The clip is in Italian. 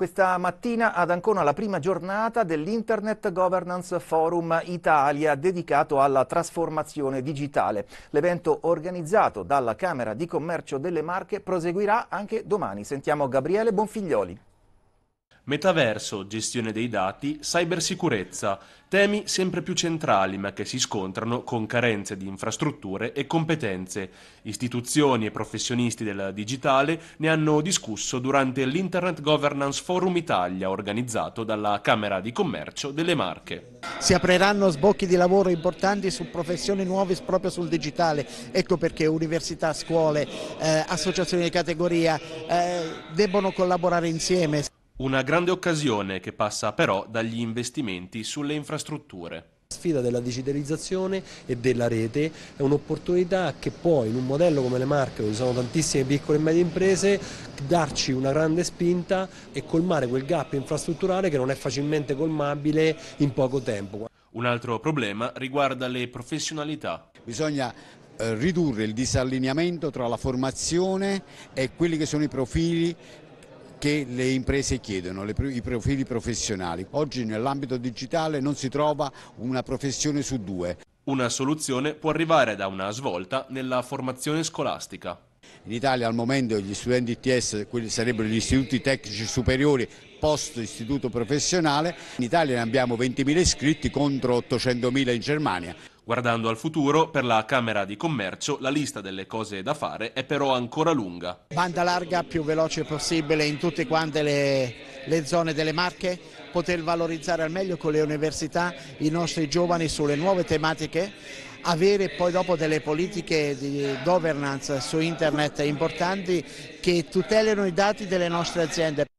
Questa mattina ad Ancona la prima giornata dell'Internet Governance Forum Italia dedicato alla trasformazione digitale. L'evento organizzato dalla Camera di Commercio delle Marche proseguirà anche domani. Sentiamo Gabriele Bonfiglioli. Metaverso, gestione dei dati, cybersicurezza, temi sempre più centrali ma che si scontrano con carenze di infrastrutture e competenze. Istituzioni e professionisti del digitale ne hanno discusso durante l'Internet Governance Forum Italia organizzato dalla Camera di Commercio delle Marche. Si apriranno sbocchi di lavoro importanti su professioni nuove proprio sul digitale, ecco perché università, scuole, eh, associazioni di categoria eh, debbono collaborare insieme. Una grande occasione che passa però dagli investimenti sulle infrastrutture. La sfida della digitalizzazione e della rete è un'opportunità che può in un modello come le Marche dove ci sono tantissime piccole e medie imprese darci una grande spinta e colmare quel gap infrastrutturale che non è facilmente colmabile in poco tempo. Un altro problema riguarda le professionalità. Bisogna eh, ridurre il disallineamento tra la formazione e quelli che sono i profili che le imprese chiedono, le, i profili professionali. Oggi nell'ambito digitale non si trova una professione su due. Una soluzione può arrivare da una svolta nella formazione scolastica. In Italia al momento gli studenti ITS, quelli sarebbero gli istituti tecnici superiori post istituto professionale, in Italia ne abbiamo 20.000 iscritti contro 800.000 in Germania. Guardando al futuro, per la Camera di Commercio la lista delle cose da fare è però ancora lunga. Banda larga più veloce possibile in tutte quante le, le zone delle Marche, poter valorizzare al meglio con le università i nostri giovani sulle nuove tematiche avere poi dopo delle politiche di governance su internet importanti che tutelino i dati delle nostre aziende.